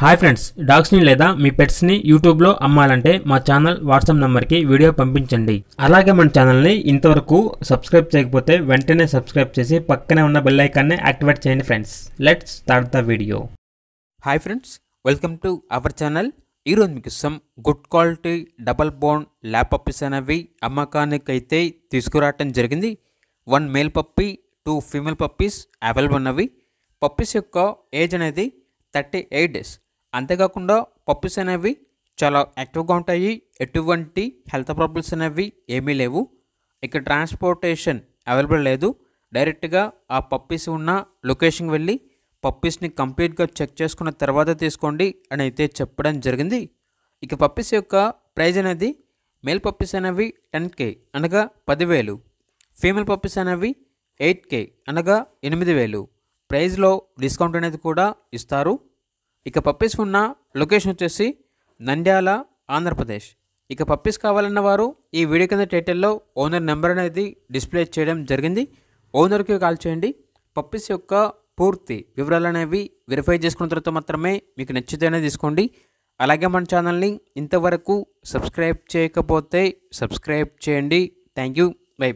hi friends డాగ్స్ని లేదా మీ పెట్స్ని యూట్యూబ్లో అమ్మాలంటే మా ఛానల్ వాట్సాప్ నెంబర్కి వీడియో పంపించండి అలాగే మన ఛానల్ని ఇంతవరకు సబ్స్క్రైబ్ చేయకపోతే వెంటనే సబ్స్క్రైబ్ చేసి పక్కనే ఉన్న బెల్ ఐకాన్ని యాక్టివేట్ చేయండి friends let's start the video hi friends welcome to our channel ఈరోజు మీకు ఇస్తాం good quality double bone lab puppies అనేవి అమ్మకానికి అయితే తీసుకురావటం జరిగింది one male puppy two female puppies available ఉన్నవి పప్పీస్ యొక్క ఏజ్ అనేది థర్టీ ఎయిట్ డేస్ అంతేకాకుండా పప్పుస్ అనేవి చాలా యాక్టివ్గా ఉంటాయి ఎటువంటి హెల్త్ ప్రాబ్లమ్స్ అనేవి ఏమీ లేవు ఇక ట్రాన్స్పోర్టేషన్ అవైలబుల్ లేదు డైరెక్ట్గా ఆ పప్పీస్ ఉన్న లొకేషన్కి వెళ్ళి పప్పీస్ని కంప్లీట్గా చెక్ చేసుకున్న తర్వాత తీసుకోండి అని అయితే చెప్పడం జరిగింది ఇక పప్పీస్ యొక్క ప్రైజ్ అనేది మేల్ పప్పీస్ అనేవి టెన్ కే అనగా పదివేలు ఫీమేల్ పప్పీస్ అనేవి ఎయిట్ కే అనగా ఎనిమిది వేలు ప్రైజ్లో డిస్కౌంట్ అనేది కూడా ఇస్తారు ఇక పప్పీస్ ఉన్న లొకేషన్ వచ్చేసి నంద్యాల ఆంధ్రప్రదేశ్ ఇక పప్పీస్ కావాలన్న వారు ఈ వీడియో కింద టైటిల్లో ఓనర్ నెంబర్ అనేది డిస్ప్లే చేయడం జరిగింది ఓనర్కి కాల్ చేయండి పప్పీస్ యొక్క పూర్తి వివరాలు అనేవి వెరిఫై చేసుకున్న తర్వాత మాత్రమే మీకు నచ్చితేనే తీసుకోండి అలాగే మన ఛానల్ని ఇంతవరకు సబ్స్క్రైబ్ చేయకపోతే సబ్స్క్రైబ్ చేయండి థ్యాంక్ యూ బై